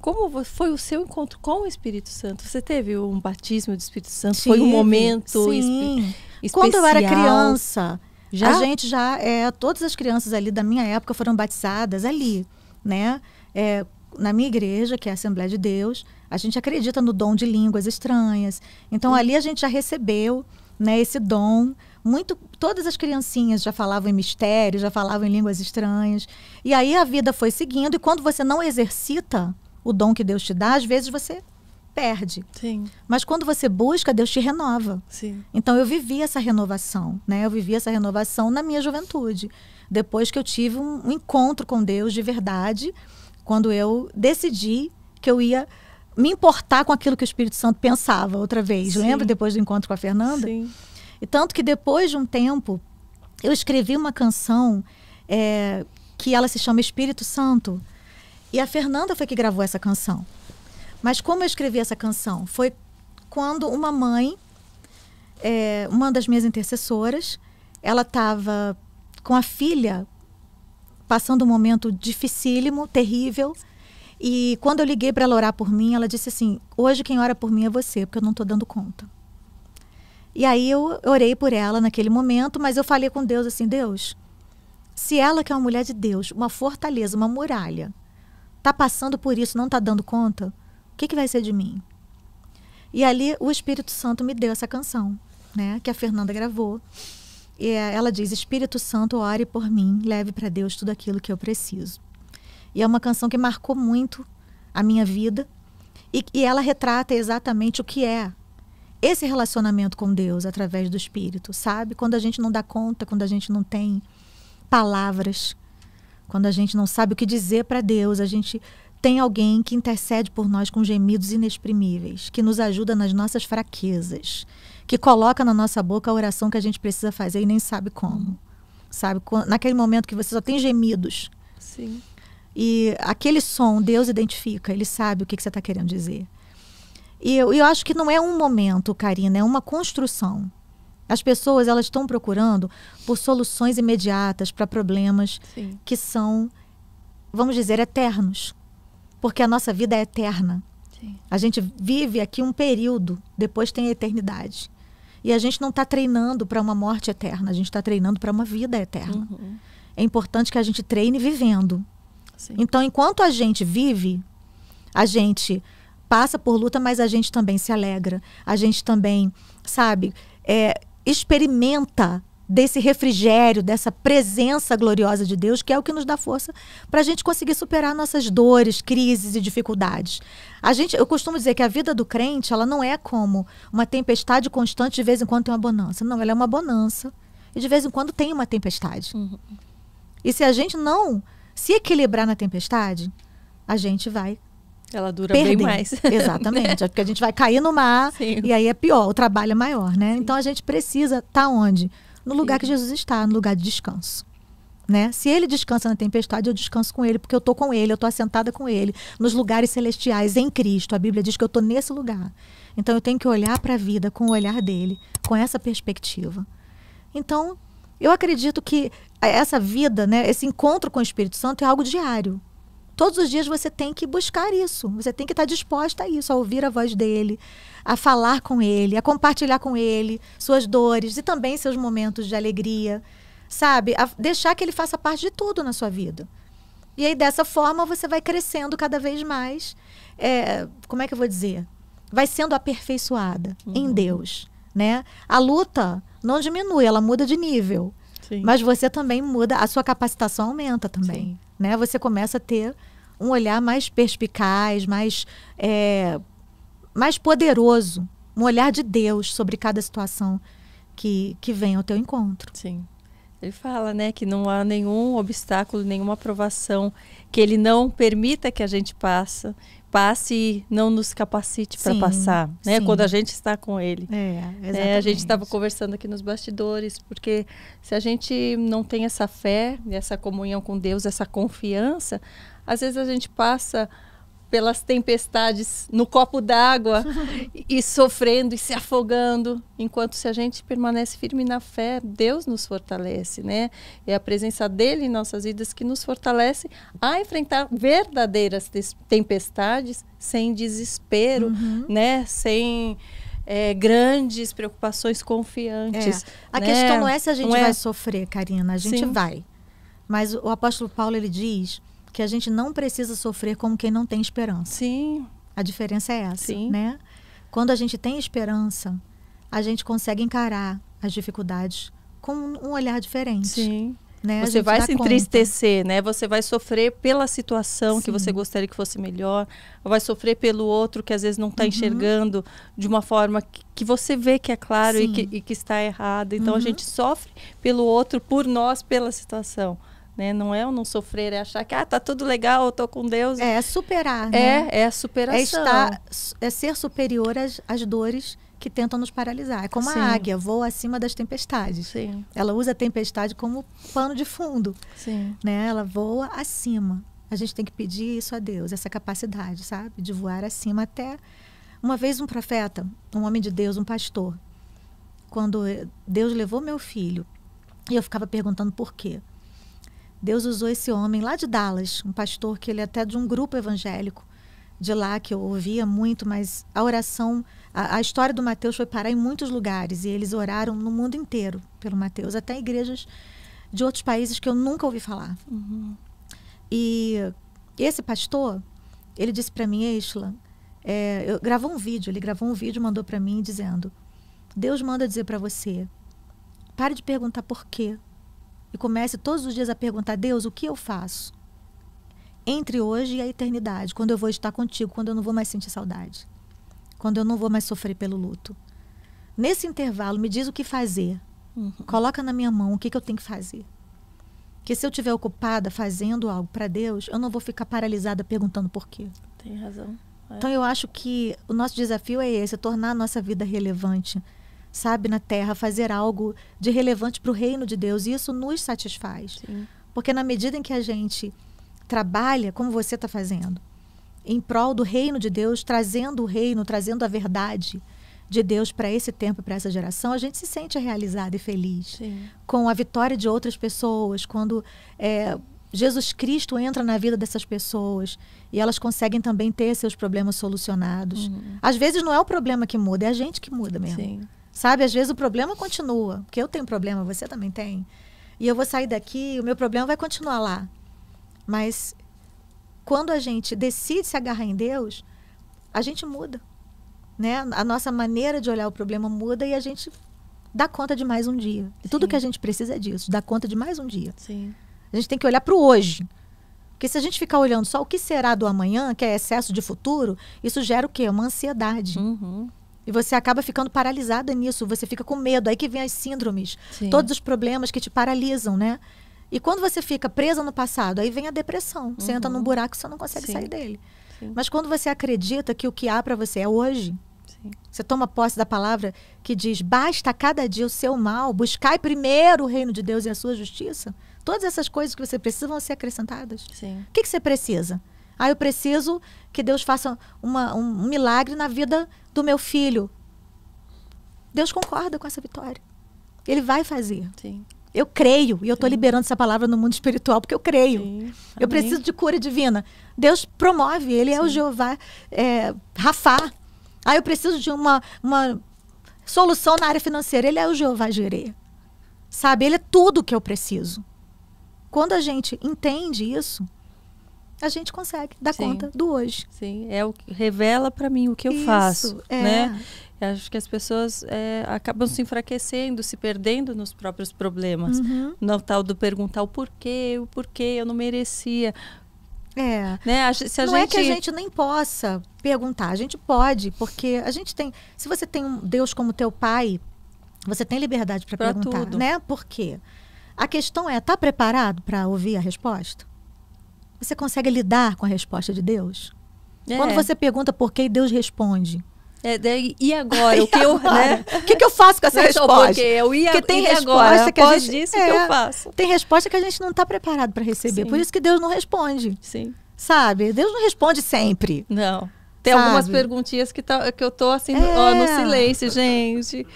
Como foi o seu encontro com o Espírito Santo? Você teve um batismo do Espírito Santo? foi um momento sim. Especial? Quando eu era criança, já? a gente já é, todas as crianças ali da minha época foram batizadas ali, né? É, na minha igreja, que é a Assembleia de Deus, a gente acredita no dom de línguas estranhas. Então ali a gente já recebeu, né, esse dom muito todas as criancinhas já falavam em mistérios, já falavam em línguas estranhas. E aí a vida foi seguindo e quando você não exercita, o dom que Deus te dá, às vezes você perde. Sim. Mas quando você busca, Deus te renova. Sim. Então eu vivi essa renovação, né? Eu vivi essa renovação na minha juventude. Depois que eu tive um, um encontro com Deus de verdade, quando eu decidi que eu ia me importar com aquilo que o Espírito Santo pensava outra vez. Sim. Lembra depois do encontro com a Fernanda? Sim. E tanto que depois de um tempo, eu escrevi uma canção é, que ela se chama Espírito Santo e a Fernanda foi que gravou essa canção. Mas como eu escrevi essa canção? Foi quando uma mãe, é, uma das minhas intercessoras, ela estava com a filha passando um momento dificílimo, terrível. E quando eu liguei para ela orar por mim, ela disse assim: Hoje quem ora por mim é você, porque eu não estou dando conta. E aí eu orei por ela naquele momento, mas eu falei com Deus assim: Deus, se ela, que é uma mulher de Deus, uma fortaleza, uma muralha, tá passando por isso, não tá dando conta, o que, que vai ser de mim? E ali o Espírito Santo me deu essa canção, né? Que a Fernanda gravou. E é, ela diz: Espírito Santo, ore por mim, leve para Deus tudo aquilo que eu preciso. E é uma canção que marcou muito a minha vida e, e ela retrata exatamente o que é esse relacionamento com Deus através do Espírito, sabe? Quando a gente não dá conta, quando a gente não tem palavras quando a gente não sabe o que dizer para Deus, a gente tem alguém que intercede por nós com gemidos inexprimíveis, que nos ajuda nas nossas fraquezas, que coloca na nossa boca a oração que a gente precisa fazer e nem sabe como. Sabe? Naquele momento que você só tem gemidos. Sim. E aquele som, Deus identifica, ele sabe o que, você está querendo dizer. E eu, eu acho que não é um momento, Karina, é uma construção. As pessoas elas estão procurando por soluções imediatas para problemas Sim. que são, vamos dizer, eternos, porque a nossa vida é eterna. Sim. A gente vive aqui um período, depois tem a eternidade. E a gente não está treinando para uma morte eterna, a gente está treinando para uma vida eterna. Uhum. É importante que a gente treine vivendo. Sim. Então, enquanto a gente vive, a gente passa por luta, mas a gente também se alegra. A gente também, sabe, é, experimenta desse refrigério, dessa presença gloriosa de Deus, que é o que nos dá força para a gente conseguir superar nossas dores, crises e dificuldades. A gente, eu costumo dizer que a vida do crente, ela não é como uma tempestade constante de vez em quando tem uma bonança. Não, ela é uma bonança e de vez em quando tem uma tempestade. Uhum. E se a gente não se equilibrar na tempestade, a gente vai ela dura perdem. bem mais. Exatamente. é porque a gente vai cair no mar Sim. e aí é pior, o trabalho é maior, né? Sim. Então a gente precisa estar tá onde? No lugar Sim. que Jesus está, no lugar de descanso. Né? Se ele descansa na tempestade, eu descanso com ele, porque eu estou com ele, eu estou assentada com ele, nos lugares celestiais, em Cristo. A Bíblia diz que eu estou nesse lugar. Então eu tenho que olhar para a vida com o olhar dele, com essa perspectiva. Então, eu acredito que essa vida, né, esse encontro com o Espírito Santo é algo diário todos os dias você tem que buscar isso. Você tem que estar disposta a isso, a ouvir a voz dele, a falar com ele, a compartilhar com ele suas dores e também seus momentos de alegria, sabe? A deixar que ele faça parte de tudo na sua vida. E aí, dessa forma, você vai crescendo cada vez mais. É, como é que eu vou dizer? Vai sendo aperfeiçoada uhum. em Deus. Né? A luta não diminui, ela muda de nível. Sim. Mas você também muda, a sua capacitação aumenta também. Sim. Né? Você começa a ter um olhar mais perspicaz, mais, é, mais poderoso, um olhar de Deus sobre cada situação que, que vem ao teu encontro. Sim. Ele fala, né, que não há nenhum obstáculo, nenhuma aprovação que ele não permita que a gente passe, passe e não nos capacite para passar, né? Quando a gente está com ele. É, é A gente estava conversando aqui nos bastidores, porque se a gente não tem essa fé, essa comunhão com Deus, essa confiança, às vezes a gente passa pelas tempestades no copo d'água e sofrendo e se afogando, enquanto se a gente permanece firme na fé, Deus nos fortalece, né? É a presença dele em nossas vidas que nos fortalece a enfrentar verdadeiras tempestades sem desespero, uhum. né? Sem é, grandes preocupações confiantes. É. A né? questão não é se a gente não é? vai é... sofrer, Karina, a gente Sim. vai. Mas o apóstolo Paulo ele diz que a gente não precisa sofrer como quem não tem esperança. Sim. A diferença é essa, Sim. né? Quando a gente tem esperança, a gente consegue encarar as dificuldades com um olhar diferente. Sim. Né? Você vai se entristecer, conta. né? Você vai sofrer pela situação Sim. que você gostaria que fosse melhor, vai sofrer pelo outro que às vezes não está uhum. enxergando de uma forma que, que você vê que é claro e que, e que, está errado. Então uhum. a gente sofre pelo outro, por nós, pela situação. Né? Não é o não sofrer, é achar que ah, tá tudo legal, eu tô com Deus. É, é superar. É, né? é a superação. É, estar, é ser superior às, às dores que tentam nos paralisar. É como Sim. a águia, voa acima das tempestades. Sim. Ela usa a tempestade como pano de fundo. Sim. Né? Ela voa acima. A gente tem que pedir isso a Deus, essa capacidade, sabe? De voar acima até. Uma vez um profeta, um homem de Deus, um pastor, quando Deus levou meu filho, e eu ficava perguntando por quê. Deus usou esse homem lá de Dallas, um pastor que ele é até de um grupo evangélico de lá que eu ouvia muito, mas a oração, a, a história do Mateus foi parar em muitos lugares e eles oraram no mundo inteiro pelo Mateus, até igrejas de outros países que eu nunca ouvi falar. Uhum. E esse pastor, ele disse para mim, Isla, é, eu gravou um vídeo, ele gravou um vídeo, mandou para mim dizendo: Deus manda dizer para você, pare de perguntar por quê, e comece todos os dias a perguntar: Deus, o que eu faço? Entre hoje e a eternidade, quando eu vou estar contigo, quando eu não vou mais sentir saudade, quando eu não vou mais sofrer pelo luto. Nesse intervalo, me diz o que fazer. Uhum. Coloca na minha mão o que, que eu tenho que fazer. Porque se eu estiver ocupada fazendo algo para Deus, eu não vou ficar paralisada perguntando por quê. Tem razão. É. Então eu acho que o nosso desafio é esse, é tornar a nossa vida relevante sabe, na terra, fazer algo de relevante para o reino de Deus. E isso nos satisfaz. Sim. Porque na medida em que a gente trabalha, como você está fazendo, em prol do reino de Deus, trazendo o reino, trazendo a verdade de Deus para esse tempo, para essa geração, a gente se sente realizado e feliz Sim. com a vitória de outras pessoas, quando é, Jesus Cristo entra na vida dessas pessoas e elas conseguem também ter seus problemas solucionados. Uhum. Às vezes não é o problema que muda, é a gente que muda mesmo. Sim. Sabe, às vezes o problema continua, porque eu tenho problema, você também tem. E eu vou sair daqui, o meu problema vai continuar lá. Mas quando a gente decide se agarrar em Deus, a gente muda. Né? A nossa maneira de olhar o problema muda e a gente dá conta de mais um dia. Sim. E tudo que a gente precisa é disso, dá conta de mais um dia. Sim. A gente tem que olhar para o hoje. Porque se a gente ficar olhando só o que será do amanhã, que é excesso de futuro, isso gera o quê? Uma ansiedade. Uhum. E você acaba ficando paralisada nisso, você fica com medo. Aí que vem as síndromes, Sim. todos os problemas que te paralisam, né? E quando você fica presa no passado, aí vem a depressão. Você entra num uhum. buraco e você não consegue Sim. sair dele. Sim. Mas quando você acredita que o que há para você é hoje, você toma posse da palavra que diz: basta cada dia o seu mal, buscai primeiro o reino de Deus e a sua justiça. Todas essas coisas que você precisa vão ser acrescentadas. Sim. O que, que você precisa? Ah, eu preciso que Deus faça uma, um milagre na vida do meu filho. Deus concorda com essa vitória. Ele vai fazer. Sim. Eu creio, e eu estou liberando essa palavra no mundo espiritual, porque eu creio. eu preciso de cura divina. Deus promove, Ele Sim. é o Jeová é, Rafá. Ah, eu preciso de uma, uma solução na área financeira. Ele é o Jeová Jireh. Sabe, Ele é tudo que eu preciso. Quando a gente entende isso, a gente consegue dar Sim. conta do hoje. Sim, é o que revela para mim o que eu Isso, faço, é. né? acho que as pessoas é, acabam se enfraquecendo, se perdendo nos próprios problemas. Uhum. No tal do perguntar o porquê, o porquê eu não merecia. É. Né? A, se a não gente... é que a gente nem possa perguntar, a gente pode, porque a gente tem. Se você tem um Deus como teu pai, você tem liberdade para perguntar, tudo. né? Por quê? A questão é, tá preparado para ouvir a resposta? Você consegue lidar com a resposta de Deus? É. Quando você pergunta por que Deus responde. É, é e agora? o que eu, né? O que, que, eu faço com essa não resposta? É Porque eu ia, Porque tem resposta que a gente disse é, que eu é, faço. Tem resposta que a gente não está preparado para receber. Sim. Por isso que Deus não responde. Sim. Sabe? Deus não responde sempre. Não. Tem sabe? algumas perguntinhas que, tá, que eu tô assim, é. ó, no silêncio, gente.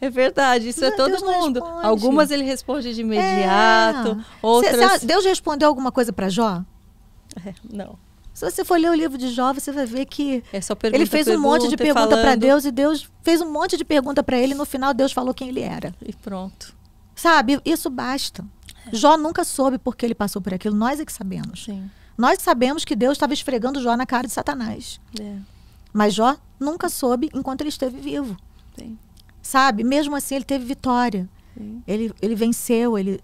É verdade, isso é todo Deus mundo. Algumas ele responde de imediato, é. outras... Cê, cê, Deus respondeu alguma coisa para Jó? É, não. Se você for ler o livro de Jó, você vai ver que é ele fez um monte de pergunta para Deus e Deus fez um monte de pergunta para ele. E no final, Deus falou quem ele era. E pronto. Sabe? Isso basta. É. Jó nunca soube por que ele passou por aquilo. Nós é que sabemos. Sim. Nós sabemos que Deus estava esfregando Jó na cara de Satanás. É. Mas Jó nunca soube enquanto ele esteve vivo. Sim. Sabe? Mesmo assim, ele teve vitória. Sim. Ele, ele venceu, ele,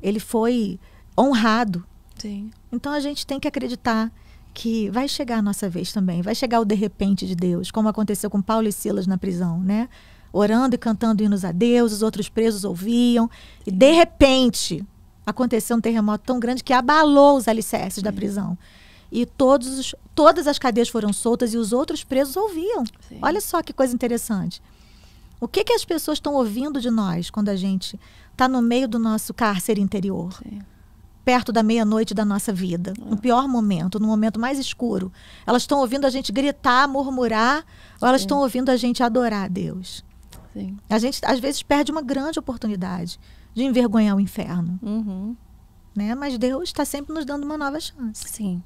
ele foi honrado. Sim. Então a gente tem que acreditar que vai chegar a nossa vez também, vai chegar o de repente de Deus, como aconteceu com Paulo e Silas na prisão, né? Orando e cantando hinos a Deus, os outros presos ouviam, e de repente aconteceu um terremoto tão grande que abalou os alicerces Sim. da prisão. E todos, todas as cadeias foram soltas e os outros presos ouviam. Sim. Olha só que coisa interessante. O que, que as pessoas estão ouvindo de nós quando a gente está no meio do nosso cárcere interior? Sim perto da meia-noite da nossa vida, é. no pior momento, no momento mais escuro. Elas estão ouvindo a gente gritar, murmurar, Sim. ou elas estão ouvindo a gente adorar a Deus. Sim. A gente, às vezes, perde uma grande oportunidade de envergonhar o inferno. Uhum. Né? Mas Deus está sempre nos dando uma nova chance. Sim.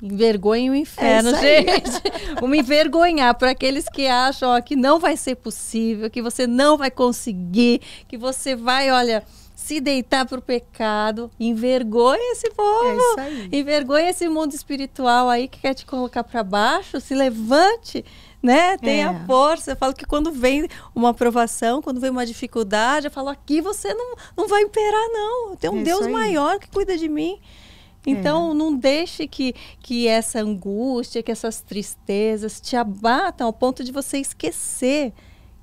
Envergonhem o inferno, é gente. Vamos envergonhar para aqueles que acham ó, que não vai ser possível, que você não vai conseguir, que você vai, olha, se deitar pro pecado, envergonha esse povo. É Envergonha esse mundo espiritual aí que quer te colocar para baixo, se levante né? Tenha é. força. Eu falo que quando vem uma aprovação, quando vem uma dificuldade, eu falo, aqui você não, não vai imperar, não. Tem um é Deus maior que cuida de mim. Então, é. não deixe que, que essa angústia, que essas tristezas te abatam ao ponto de você esquecer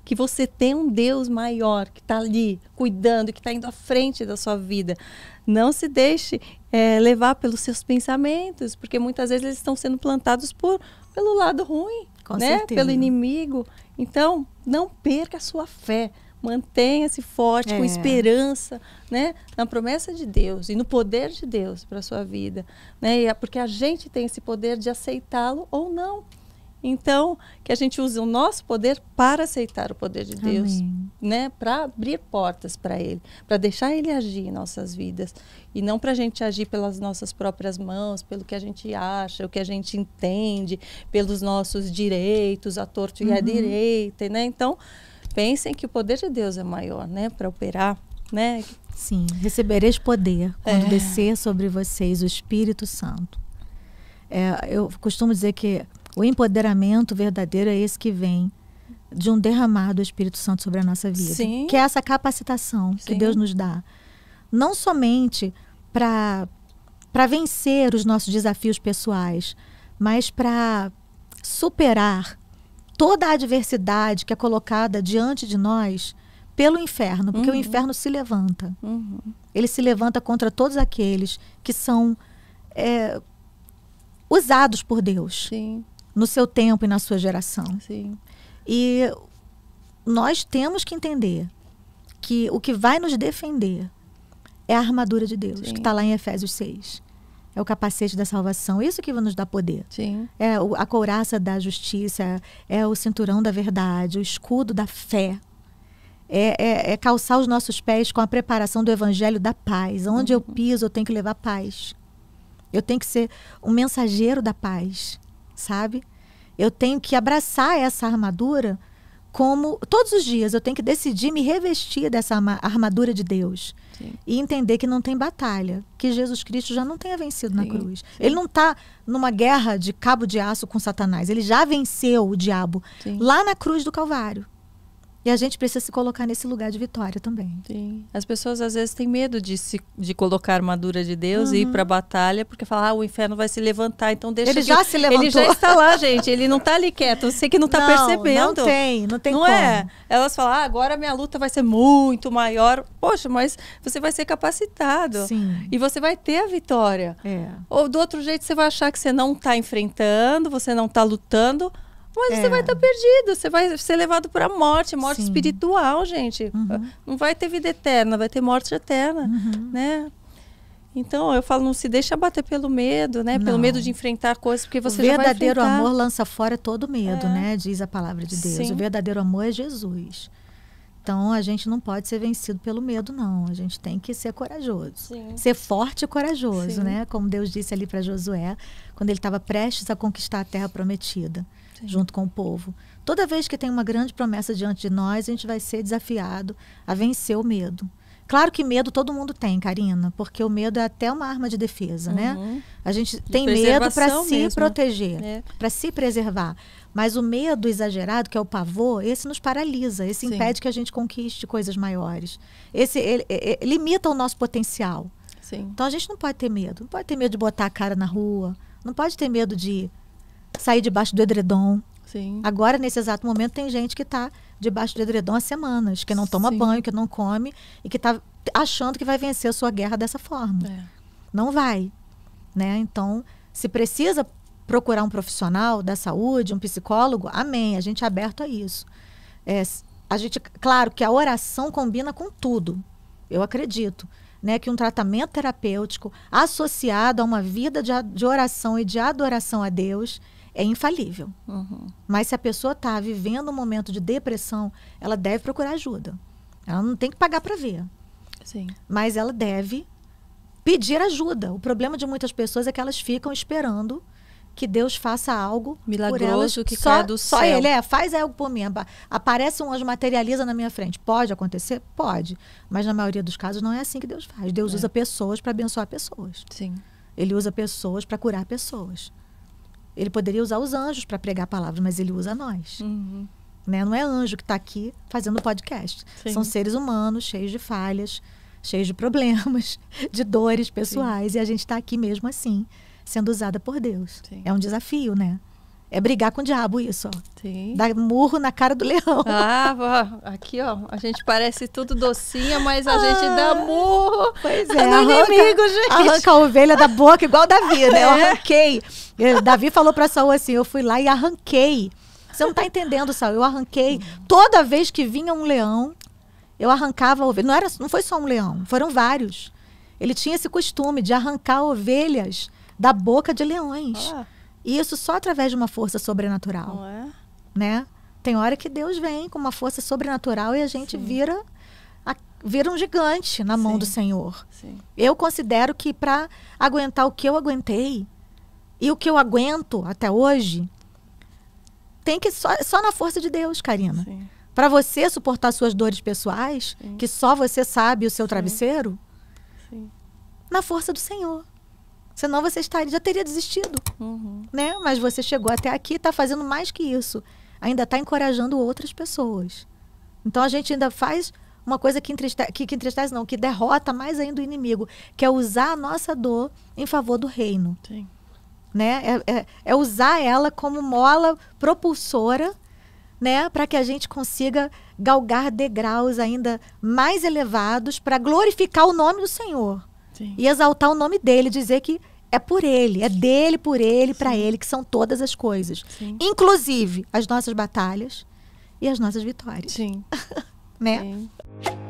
que você tem um Deus maior que está ali cuidando, que está indo à frente da sua vida. Não se deixe é, levar pelos seus pensamentos, porque muitas vezes eles estão sendo plantados por pelo lado ruim, Com né? Certeza. Pelo inimigo. Então, não perca a sua fé mantenha-se forte, é. com esperança, né, na promessa de Deus e no poder de Deus para sua vida, né, é porque a gente tem esse poder de aceitá-lo ou não. Então, que a gente use o nosso poder para aceitar o poder de Deus, Amém. né? Para abrir portas para Ele, para deixar Ele agir em nossas vidas e não para a gente agir pelas nossas próprias mãos, pelo que a gente acha, o que a gente entende, pelos nossos direitos, a torto e a uhum. direita, né? Então, pensem que o poder de Deus é maior, né? Para operar, né? Sim, recebereis poder quando é. descer sobre vocês o Espírito Santo. É, eu costumo dizer que o empoderamento verdadeiro é esse que vem de um derramar do Espírito Santo sobre a nossa vida, Sim. que é essa capacitação Sim. que Deus nos dá, não somente para para vencer os nossos desafios pessoais, mas para superar toda a adversidade que é colocada diante de nós pelo inferno, porque uhum. o inferno se levanta. Uhum. Ele se levanta contra todos aqueles que são é, usados por Deus. Sim no seu tempo e na sua geração. Sim. E nós temos que entender que o que vai nos defender é a armadura de Deus, Sim. que está lá em Efésios 6. É o capacete da salvação, isso que vai nos dar poder. Sim. É a couraça da justiça, é o cinturão da verdade, o escudo da fé. É, é, é calçar os nossos pés com a preparação do evangelho da paz. Onde uhum. eu piso, eu tenho que levar paz. Eu tenho que ser um mensageiro da paz sabe? Eu tenho que abraçar essa armadura como todos os dias eu tenho que decidir me revestir dessa armadura de Deus Sim. e entender que não tem batalha, que Jesus Cristo já não tenha vencido Sim. na cruz. Sim. Ele não está numa guerra de cabo de aço com Satanás, ele já venceu o diabo lá na cruz do Calvário. E a gente precisa se colocar nesse lugar de vitória também. Sim. As pessoas às vezes têm medo de se de colocar a armadura de Deus uhum. e ir uhum. para a batalha, porque falar, ah, o inferno vai se levantar, então deixa Ele já se levantou. Ele já está lá, gente. Ele não está ali quieto. Você que não está percebendo. Não tem, não tem não como. é. Elas falam, ah, agora minha luta vai ser muito maior. Poxa, mas você vai ser capacitado. Sim. E você vai ter a vitória. É. Ou do outro jeito você vai achar que você não está enfrentando, você não está lutando mas é. você vai estar tá perdido, você vai ser levado para a morte, morte Sim. espiritual, gente. Uhum. Não vai ter vida eterna, vai ter morte eterna, uhum. né? Então, eu falo, não se deixa abater pelo medo, né? Não. Pelo medo de enfrentar coisas, porque você o já vai verdadeiro amor lança fora todo medo, é. né? Diz a palavra de Deus. Sim. O verdadeiro amor é Jesus. Então, a gente não pode ser vencido pelo medo, não. A gente tem que ser corajoso. Sim. Ser forte e corajoso, Sim. né? Como Deus disse ali para Josué, quando ele estava prestes a conquistar a terra prometida. Sim. junto com o povo. Toda vez que tem uma grande promessa diante de nós, a gente vai ser desafiado a vencer o medo. Claro que medo todo mundo tem, Karina, porque o medo é até uma arma de defesa, né? uhum. né? A gente de tem medo para se mesmo. proteger, é. para se preservar. Mas o medo exagerado, que é o pavor, esse nos paralisa, esse Sim. impede que a gente conquiste coisas maiores. Esse ele, ele, ele limita o nosso potencial. Sim. Então a gente não pode ter medo. Não pode ter medo de botar a cara na rua, não pode ter medo de sair debaixo do edredom. Sim. Agora, nesse exato momento, tem gente que está debaixo do edredom há semanas, que não toma Sim. banho, que não come e que está achando que vai vencer a sua guerra dessa forma. É. Não vai. Né? Então, se precisa procurar um profissional da saúde, um psicólogo, amém. A gente é aberto a isso. É, a gente, claro que a oração combina com tudo. Eu acredito. Né, que um tratamento terapêutico associado a uma vida de, de oração e de adoração a Deus, é infalível. Uhum. Mas se a pessoa está vivendo um momento de depressão, ela deve procurar ajuda. Ela não tem que pagar para ver. Sim. Mas ela deve pedir ajuda. O problema de muitas pessoas é que elas ficam esperando que Deus faça algo milagroso que só, cai do céu. Só ele é, faz algo por mim. Aparece um anjo, materializa na minha frente. Pode acontecer? Pode. Mas na maioria dos casos não é assim que Deus faz. Deus é. usa pessoas para abençoar pessoas. Sim. Ele usa pessoas para curar pessoas. Ele poderia usar os anjos para pregar palavras, mas ele usa nós. Uhum. Né? Não é anjo que está aqui fazendo podcast. Sim. São seres humanos, cheios de falhas, cheios de problemas, de dores pessoais. Sim. E a gente está aqui mesmo assim, sendo usada por Deus. Sim. É um desafio, né? É brigar com o diabo isso, ó. Sim. Dar murro na cara do leão. Ah, aqui, ó. A gente parece tudo docinha, mas a ah, gente dá murro. Pois é, é. No arranca, inimigo, gente. Arranca a ovelha da boca, igual Davi, né? Eu é. arranquei. É. Davi falou pra Saul assim: eu fui lá e arranquei. Você não tá entendendo, Saul. Eu arranquei. Toda vez que vinha um leão, eu arrancava a ovelha. Não, era, não foi só um leão, foram vários. Ele tinha esse costume de arrancar ovelhas da boca de leões. Ah. E isso só através de uma força sobrenatural. Não é? Né? Tem hora que Deus vem com uma força sobrenatural e a gente Sim. vira vira um gigante na mão Sim. do Senhor. Sim. Eu considero que para aguentar o que eu aguentei e o que eu aguento até hoje, tem que só, só na força de Deus, Karina. Para você suportar suas dores pessoais, Sim. que só você sabe o seu travesseiro, na força do Senhor. Senão você estaria, já teria desistido. Uhum. Né? Mas você chegou até aqui e está fazendo mais que isso. Ainda está encorajando outras pessoas. Então a gente ainda faz uma coisa que entristece, que, que entristece não, que derrota mais ainda o inimigo, que é usar a nossa dor em favor do reino. Sim. Né? É, é, é usar ela como mola propulsora né, para que a gente consiga galgar degraus ainda mais elevados para glorificar o nome do Senhor. Sim. E exaltar o nome dele, dizer que é por ele, é dele, por ele, para ele, que são todas as coisas. Sim. Inclusive as nossas batalhas e as nossas vitórias. Sim. né? Sim.